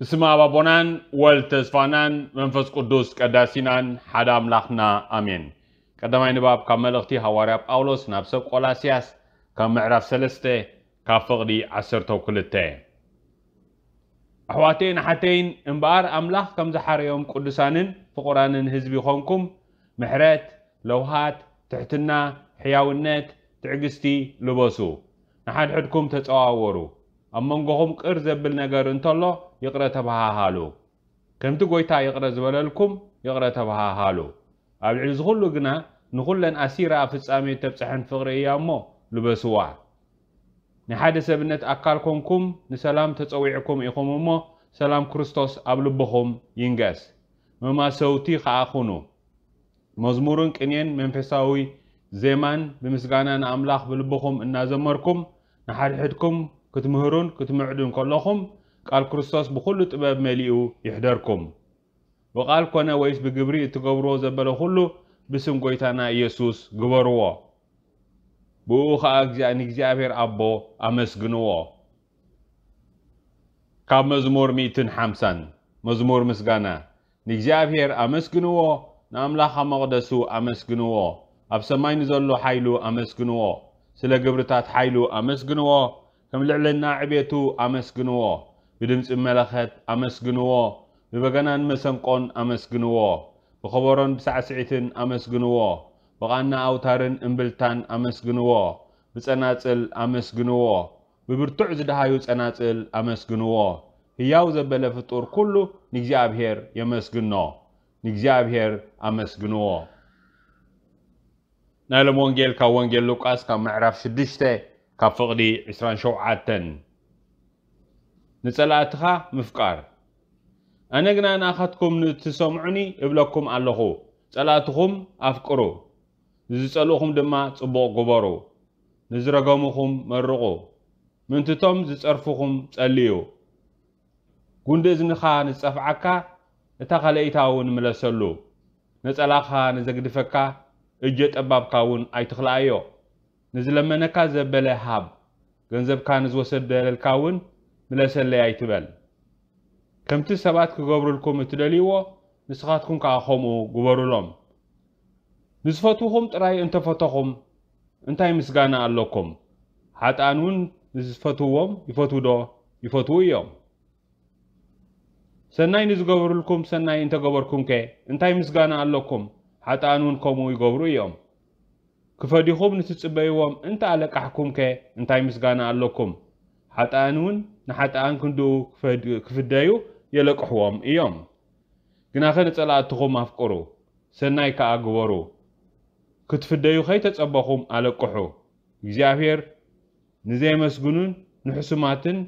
በስመ ኣባቦናን ወል ተስፋናን መንፈስ ቅዱስ ቀዳሲናን ሓደ ኣምላኽና ኣሜን ቀዳማይ ንባብ ካብ መልእኽቲ ሃዋርያ ጳውሎስ ናብ ሰብ ቆላስያስ ካብ ምዕራፍ 3 ካብ ፍቕዲ 12 ኣሕዋተይን ሓተይን እምበኣር ኣምላኽ ከም ዝሓረዮም ቅዱሳንን ፍቑራንን ህዝቢ ኾንኩም ምሕረት ለውሃት ትሕትና ሕያውነት ትዕግስቲ ልበሱ ንሓድሕድኩም ተፀዋወሩ ኣብ መንጎኹም ቅር ዘብል ነገር እንተሎ ይቕረ ተባሃሃሉ ከምቲ ጎይታ ይቕረ ዝበለልኩም ይቕረ ተባሃሃሉ ኣብ ልዕሊ ዝኩሉ ግና ንኩለን ኣሲራ ኣብ ፍጻሜ ተብፅሐን ፍቕሪ እያ እሞ ልበስዋ ንሓደ ሰብነት ኣካል ኮንኩም ንሰላም ተፀዊዕኩም ኢኹም እሞ ሰላም ክርስቶስ ኣብ ልብኹም ይንገስ መማሰውቲ ከዓ ኹኑ መዝሙርን ቅኔን መንፈሳዊ ዜማን ብምስጋና ንኣምላኽ ብልብኹም እናዘመርኩም ንሓድሕድኩም ክትምህሩን ክትምዕዱን ከለኹም ቃል ክርስቶስ ብኩሉ ጥበብ መሊኡ ይሕደርኩም ብቓል ኮነ ወይስ ብግብሪ እትገብርዎ ዘበለ ኩሉ ብስም ጎይታና ኢየሱስ ግበርዎ ብኡ ከዓ ንእግዚኣብሔር ኣቦ ኣመስግንዎ ካብ መዝሙር 150 መዝሙር ምስጋና ንእግዚኣብሔር ኣመስግንዎ ንኣምላኽ ኣብ መቕደሱ ኣመስግንዎ ኣብ ሰማይ ንዘሎ ሓይሉ ኣመስግንዎ ስለ ግብርታት ሓይሉ ኣመስግንዎ ከም ልዕልና ዕቤቱ ኣመስግንዎ ብድምፂ መለኸት ኣመስግንዎ ብበገናን መሰንቆን ኣመስግንዎ ብኸበሮን ብሳዕስዒትን ኣመስግንዎ ብቓና ኣውታርን እምብልታን ኣመስግንዎ ብጸናጽል ኣመስግንዎ ብብርቱዕ ዝደሃዩ ጸናጽል ኣመስግንዎ ህያው ዘበለ ፍጡር ኩሉ ንእግዚኣብሔር የመስግኖ ንእግዚኣብሔር ኣመስግንዎ ናይ ሎም ወንጌል ካብ ወንጌል ሉቃስ ካብ ምዕራፍ 6 ካብ ፍቕዲ 27 ንጸላእትኻ ምፍቃር ኣነ ግና ንኣኻትኩም ንትሰምዑኒ እብለኩም ኣለኹ ጸላእትኹም ኣፍቅሩ ንዝጸልኡኹም ድማ ጽቡቕ ግበሩ ንዝረገሙኹም መርቑ ምንትቶም ዝጸርፉኹም ጸልዩ ጉንዲ እዝንኻ ንዝጸፍዓካ እታ ኸልአይታ እውን ምለሰሉ ነጸላኻ ንዘግድፈካ እጀ ጠባብካ እውን ኣይትኽልኣዮ ንዝለመነካ ዘበለ ሃብ ገንዘብካ ንዝወሰድ ደለልካ እውን ንለሰለያይትበል ከምቲ ሰባት ክገብሩልኩም እትደልይዎ ንስኻትኩም ከዓ ከምኡ ግበሩሎም ንዝፈትኹም ጥራይ እንተፈተኹም እንታይ ምስጋና ኣለኩም ሓጣን እውን ንዝፈትዎም ይፈትው ዶ ይፈትው እዮም ሰናይ ንዝገብሩልኩም ሰናይ እንተገበርኩም ከ እንታይ ምስጋና ኣለኩም ሓጣን እውን ከምኡ ይገብሩ እዮም ክፈዲኹም ንትፅበይዎም እንተኣለቃሕኩም ከ እንታይ ምስጋና ኣለኩም ሓጣን እውን ንሓጢኣን ክንዱ ክፍደዩ የለቅሕዎም እዮም ግና ኸ ንጸላእትኹም ኣፍቅሩ ሰናይ ከዓ ግበሩ ክትፍደዩ ኸይተጸበኹም ኣለቅሑ እግዚኣብሔር ንዘይመስግኑን ንሕሱማትን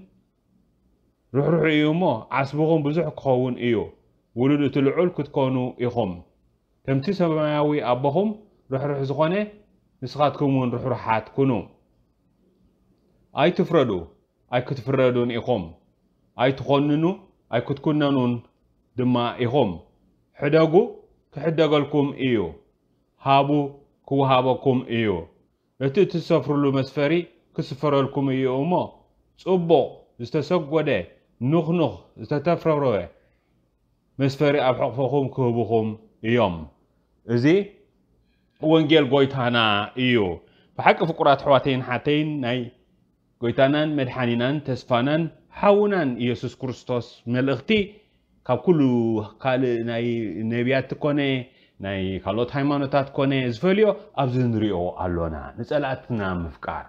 ርሕርሑ እዩ እሞ ዓስብኹም ብዙሕ ክኸውን እዩ ውሉድ እቲ ልዑል ክትኮኑ ኢኹም ከምቲ ሰማያዊ ኣቦኹም ርሕርሕ ዝኾነ ንስኻትኩም እውን ርሕርሓት ኩኑ ኣይትፍረዱ ኣይክትፍረዱን ኢኹም ኣይትኾንኑ ኣይክትኩነኑን ድማ ኢኹም ሕደጉ ክሕደገልኩም እዩ ሃቡ ክወሃበኩም እዩ እቲ እትሰፍርሉ መስፈሪ ክስፈረልኩም እዩ እሞ ጽቡቕ ዝተሰጐደ ንኽንኽ ዝተተፍረረወ መስፈሪ ኣብ ሕቕፈኹም ክህቡኹም እዮም እዚ ወንጌል ጐይታና እዩ ብሓቂ ፍቁራት ኣሕዋተይን ሓተይን ናይ ጎይታናን መድሓኒናን ተስፋናን ሓውናን ኢየሱስ ክርስቶስ መልእኽቲ ካብ ኩሉ ካልእ ናይ ነቢያት ኮነ ናይ ካልኦት ሃይማኖታት ኮነ ዝፈልዮ ኣብዚ ንሪኦ ኣሎና ንፀላእትና ምፍቃር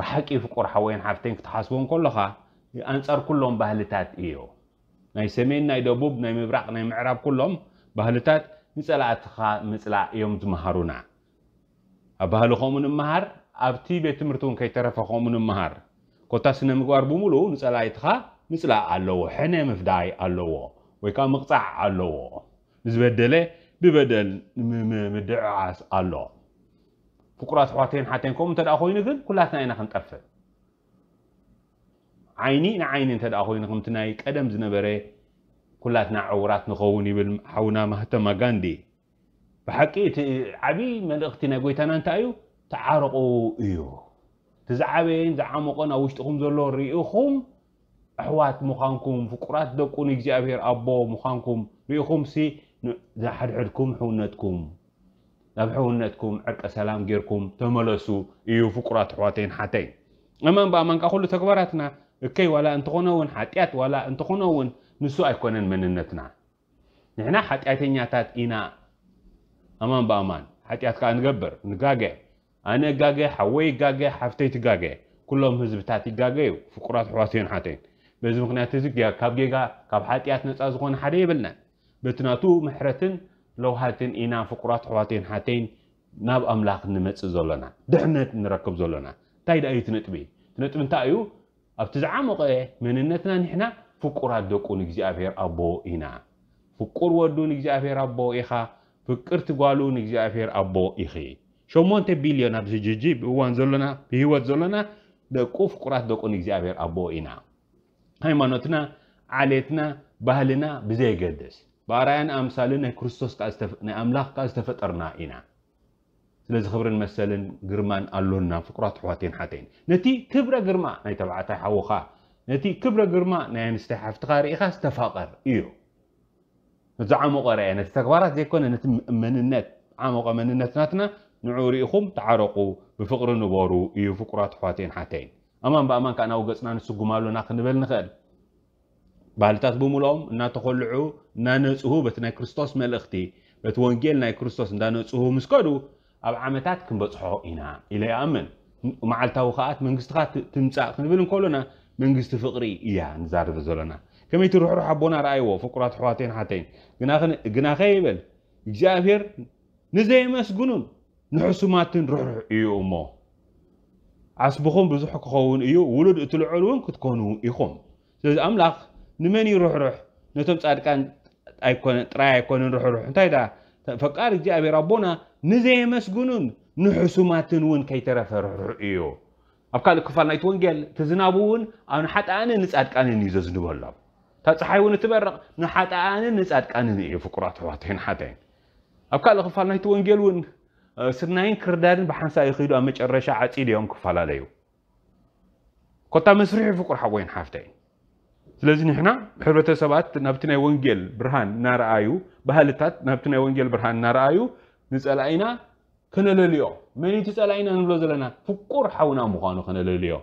ብሓቂ ፍቁር ሓወይን ሓፍተን ክትሓስቦም ከለኻ ኣንፃር ኩሎም ባህልታት እዮ ናይ ሰሜን ናይ ደቡብ ናይ ምብራቅ ናይ ምዕራብ ኩሎም ባህልታት ንፀላእትኻ ምፅላእ እዮም ዝመሃሩና ኣብ ባህልኸም ንምሃር أبتي بتمرتون كي ترى فخامن المهر كتاسنا مقارب ملو نسأل عيدها مثل علو حنا مفداي علو ويكام مقطع علو نزبدله ببدل مدعاس علو فكرات حاتين حاتينكم تدا أخوين ذن كلاتنا أنا خنتقف عيني إن عيني تدا أخوين قم تناي كدم زنبري كلاتنا عورات نخوني بالحونا مهتم جاندي بحكي عبي ملقتنا قوي تنا تأيو ተዓረቑ እዩ ትዛዓበየን ዝዓመቆን ኣብ ውሽጢኹም ዘሎ ርኢኹም ኣሕዋት ምዃንኩም ፍቁራት ደቁን እግዚኣብሔር ኣቦ ምዃንኩም ርኢኹም ሲ ዝሓድሕድኩም ሕውነትኩም ናብ ሕውነትኩም ዕርቀ ሰላም ጌርኩም ተመለሱ እዩ ፍቁራት ኣሕዋተይን ሓተይ እመን ብኣማንካ ኩሉ ተግባራትና እከይ ዋላ እንተኾነ እውን ሓጢኣት ዋላ እንተኾነ እውን ንሱ ኣይኮነን መንነትና ንሕና ሓጢኣተኛታት ኢና ኣማን ብኣማን ሓጢኣት ከዓ ንገብር ንጋገዕ ኣነ ጋገ ሓወይ ጋገ ሓፍተይ ትጋገ ኩሎም ህዝብታት ይጋገዩ ፍቁራት ኣሕዋትዮን ሓተይን በዚ ምክንያት እዚ ካብ ጌጋ ካብ ሓጢኣት ነፃ ዝኾነ ሓደ የብልናን በቲ ናቱ ምሕረትን ለውሃትን ኢና ፍቁራት ኣሕዋትዮን ሓተይን ናብ ኣምላኽ ንመፅእ ዘለና ድሕነት ንረክብ ዘለና እንታይ ዳ እዩ ትነጥቢ ትነጥቢ እንታይ እዩ ኣብቲ ዝዓመቐ መንነትና ኒሕና ፍቁራት ደቁ ንእግዚኣብሔር ኣቦ ኢና ፍቁር ወዱ ንእግዚኣብሔር ኣቦ ኢኻ ፍቅርቲ ጓሉ ንእግዚኣብሔር ኣቦ ኢኺ شو مونتي بليون ارجي جي جي هو انزلنا هو انزلنا دكوف قرات دكون اغزابير ابوينا هاي مانوتنا عليتنا بهلنا بزي قدس باراين امسالنا كريستوس كاستف ناملاخ كاستفطرنا اينا سلاز خبرن مسالن غرمان اللونا فقرات حواتين حتين نتي كبره غرما ناي تبعتا حوخا نتي كبره غرما ناي مستحف تخاري خاص تفاقر ايو نتزعمو قرينا استكبارات زيكون نتي مننت عمق مننتناتنا ንዑ ርኢኹም ተዓረቑ ብፍቕሪ ንበሩ እዩ ፍቁራት ኣሕዋትን ሓተይን ኣማን ብኣማን ከዓ ናብ ገፅና ንስጉማሉና ክንብል ንኽእል ባህልታት ብምልኦም እናተኮልዑ እናነፅሁ በቲ ናይ ክርስቶስ መልእኽቲ በቲ ወንጌል ናይ ክርስቶስ እንዳነፅሁ ምስ ከዱ ኣብ ዓመታት ክንበፅሖ ኢና ኢለ ይኣምን መዓልታዊ ከዓ መንግስትኻ ትምፃእ ክንብል እንከሎና መንግስቲ ፍቕሪ እያ ንዛርብ ዘለና ከመይ እቲ ርሕሩሕ ኣቦና ረኣይዎ ፍቁራት ኣሕዋትን ሓተይን ግናኸ ይብል እግዚኣብሔር ንዘይመስግኑን ንዕሱማትን ርሕርሕ እዩ እሞ ዓስብኹም ብዙሕ ክኸውን እዩ ውሉድ እትልዑል እውን ክትኮኑ ኢኹም ስለዚ ኣምላኽ ንመን እዩ ርሕርሕ ነቶም ጻድቃን ጥራይ ኣይኮነን ርሕርሕ እንታይ ዳ ፈቃድ እግዚኣብሔር ኣቦና ንዘየመስግኑን ንሕሱማትን እውን ከይተረፈ ርሕርሕ እዩ ኣብ ካልእ ክፋል ናይቲ ወንጌል እቲ ዝናቡ እውን ኣብ ንሓጣኣንን ንጻድቃንን እዩ ዘዝንበሎም እታ ፀሓይ እውን እትበርቕ ንሓጣኣንን ንጻድቃንን እዩ ፍቁራት ኣሕዋትይን ሓተይን ኣብ ካልእ ክፋል ናይቲ ወንጌል እውን سرناين كردان بحنسا يخيدو أمج الرشاعة إليهم كفالة ليو كنت مسرح فقر حوين حافتين سلازي نحنا حربة سبات نبتنا ونجل برهان نار آيو بهالتات نبتنا ونجل برهان نار آيو نسأل عينا خنال اليو مني تسأل عينا نبلا زلنا فقر حونا مخانو خنال اليو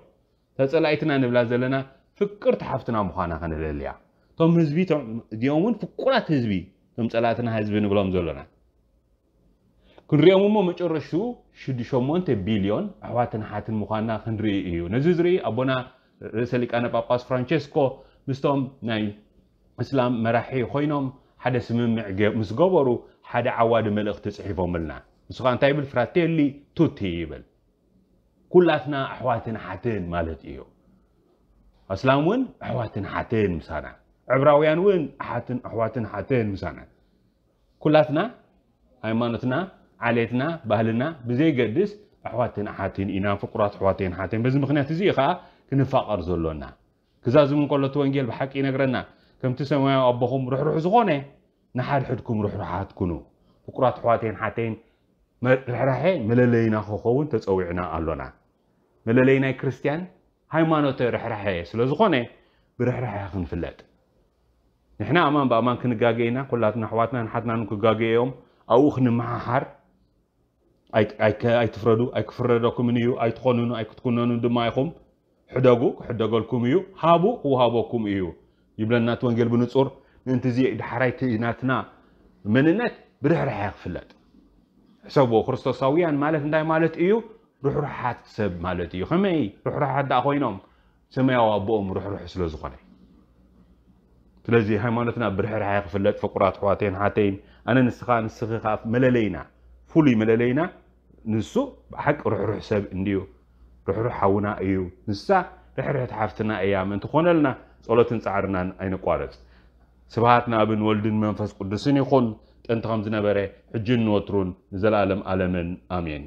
تسأل عينا نبلا زلنا فقر تحفتنا مخانا خنال اليو تم هزبي تم ديومون فقرات هزبي تم تسألاتنا هزبي نبلا مزلنا ክንሪኦም እሞ መጨረሽኡ 68 ቢልዮን ኣሕዋትን ሓትን ምዃንና ክንርኢ እዩ ነዚ ዝርኢ ኣቦና ርእሰ ሊቃነ ጳጳስ ፍራንቸስኮ ምስቶም ናይ እስላም መራሒ ኮይኖም ሓደ ስምምዕ ምስ ገበሩ ሓደ ዓዋዲ መልእኽቲ ፅሒፎም ኣልና ንሱ ከዓ እንታይ ይብል ፍራቴሊ ቱቲ ይብል ኩላትና ኣሕዋትን ሓትን ማለት እዩ እስላም እውን ኣሕዋትን ሓትን ምሳና ዕብራውያን እውን ኣሕዋትን ሓትን ምሳና ኩላትና ሃይማኖትና ዓሌትና ባህልና ብዘይገድስ ኣሕዋትን ሓቲን ኢና ፍቁራት ኣሕዋትን ሓቲን በዚ ምክንያት እዚ ከዓ ክንፋቐር ዘሎና ክዛዝም እንከሎ እቲ ወንጌል ብሓቂ ይነግረና ከምቲ ሰማያዊ ኣቦኹም ርሕርሕ ዝኾነ ንሓድሕድኩም ርሕርሓት ኩኑ ፍቁራት ኣሕዋትን ሓተይን ርሕራሐ መለለይና ክኸውን ተፀዊዕና ኣሎና መለለይ ናይ ክርስትያን ሃይማኖት ርሕራሐ ስለ ዝኾነ ብርሕራሐ ክንፍለጥ ንሕና ኣማን ብኣማን ክንጋገይና ኩላትና ኣሕዋትና ንሓትና ንክጋገየኦም ኣብኡ ክንመሓሓር ኣይትፍረዱ ኣይክፍረደኩም እዩ ኣይትኾኑኑ ኣይክትኩነኑ ድማ ኢኹም ሕደጉ ክሕደገልኩም እዩ ሃቡ ክውሃበኩም እዩ ይብለና እቲ ወንጌል ብንፁር ምእንቲ እዚ ድሓራይቲ ናትና መንነት ብርሕርሓ ይክፍለጥ ሕሰብዎ ክርስቶሳውያን ማለት እንታይ ማለት እዩ ርሕርሓት ሰብ ማለት እዩ ከመይ ርሕርሓት ዳ ኮይኖም ሰማያዊ ኣቦኦም ርሕርሕ ስለ ዝኾነ ስለዚ ሃይማኖትና ብርሕርሓ ይክፍለጥ ፍቁራት ኣሕዋተይን ሓተይን ኣነ ንስኻ ንስኺ ከዓ መለለይና ፍሉይ መለለይና ንሱ ብሓቂ ርሕሩሕ ሰብ እንድዩ ርሕሩሕ ሓውና እዩ ንሳ ርሕርሕቲ ሓፍትና እያ ምእንትኾነልና ጸሎትን ፃዕርናን ኣይንቋረፅ ስብሃት ንኣብን ወልድን መንፈስ ቅዱስን ይኹን ጥንቲ ከም ዝነበረ ሕጂ ንወትሩን ንዘለኣለም ኣለምን ኣሜን